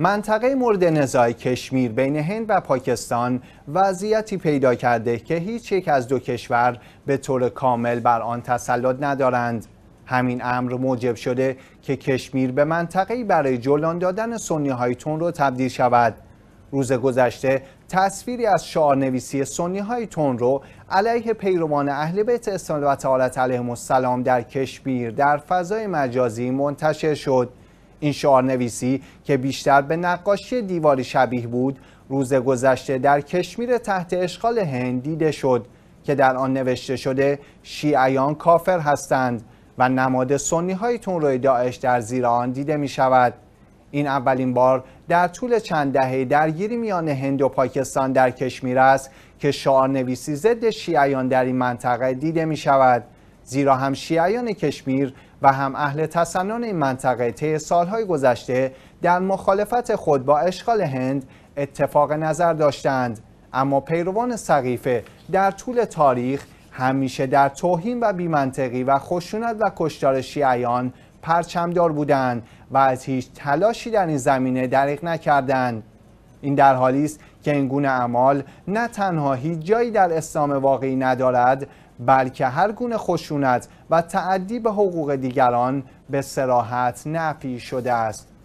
منطقه مورد نزاع کشمیر بین هند و پاکستان وضعیتی پیدا کرده که هیچ یک از دو کشور به طور کامل بر آن تسلط ندارند همین امر موجب شده که کشمیر به منطقه‌ای برای جولان دادن سنی های تون رو تبدیل شود روز گذشته تصویری از شعارنویسی سنی های تون رو علیه پیروان اهل بیت اسلام و تعالیت علیهم السلام در کشمیر در فضای مجازی منتشر شد این شعار نویسی که بیشتر به نقاشی دیواری شبیه بود روز گذشته در کشمیر تحت اشغال هند دیده شد که در آن نوشته شده شیعیان کافر هستند و نماد سنی های تون داعش در زیر آن دیده می شود. این اولین بار در طول چند دهه درگیری میان هند و پاکستان در کشمیر است که شعار نویسی ضد شیعیان در این منطقه دیده می شود. زیرا هم شیعیان کشمیر و هم اهل تسنن این منطقه طی سالهای گذشته در مخالفت خود با اشغال هند اتفاق نظر داشتند اما پیروان صقیفه در طول تاریخ همیشه در توهین و بیمنطقی و خشونت و کشتار شیعیان پرچمدار بودند و از هیچ تلاشی در این زمینه دریغ نکردند این در حالی است که این گونه اعمال نه تنها هیچ جایی در اسلام واقعی ندارد بلکه هر گونه خشونت و تعدی به حقوق دیگران به سراحت نفی شده است